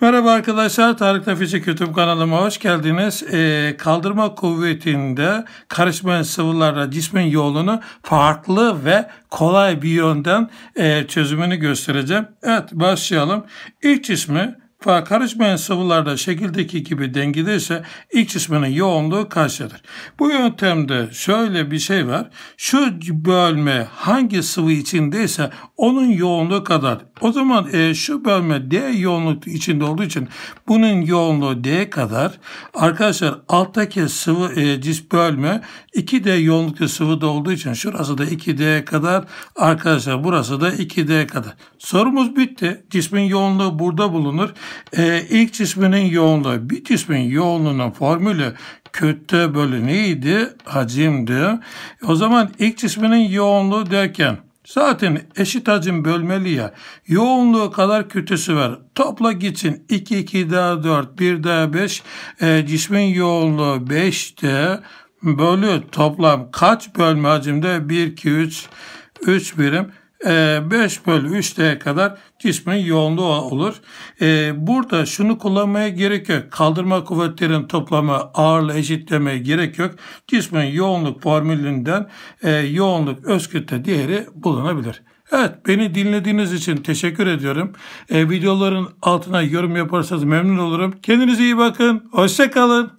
Merhaba arkadaşlar, Tarık Nefisi YouTube kanalıma hoş geldiniz. Ee, kaldırma kuvvetinde karışmayan sıvılarla cismin yolunu farklı ve kolay bir yönden e, çözümünü göstereceğim. Evet, başlayalım. İlk cismi karışmayan sıvılarda şekildeki gibi dengedeyse iç cisminin yoğunluğu kaçtadır? Bu yöntemde şöyle bir şey var. Şu bölme hangi sıvı içindeyse onun yoğunluğu kadar o zaman e, şu bölme D yoğunluk içinde olduğu için bunun yoğunluğu D kadar. Arkadaşlar alttaki sıvı e, cis bölme 2D yoğunlukta sıvıda olduğu için şurası da 2D kadar. Arkadaşlar burası da 2D kadar. Sorumuz bitti. Cismin yoğunluğu burada bulunur. E, ilk cisminin yoğunluğu bir cismin yoğunluğunun formülü kütle bölü neydi? Hacimdi. O zaman ilk cisminin yoğunluğu derken Zaten eşit hacim bölmeli ya. Yoğunluğu kadar kütüsü var. Topla gitsin. 2, 2 daha 4, 1 daha 5. E, cismin yoğunluğu 5 5'te bölü toplam kaç bölme hacimde? 1, 2, 3, 3 birim. 5 ee, bölü 3 kadar cismin yoğunluğu olur. Ee, burada şunu kullanmaya gerek yok. Kaldırma kuvvetlerin toplamı ağırlığı eşitlemeye gerek yok. Cismin yoğunluk formülünden e, yoğunluk öz kütle değeri bulunabilir. Evet beni dinlediğiniz için teşekkür ediyorum. E, videoların altına yorum yaparsanız memnun olurum. Kendinize iyi bakın. Hoşçakalın.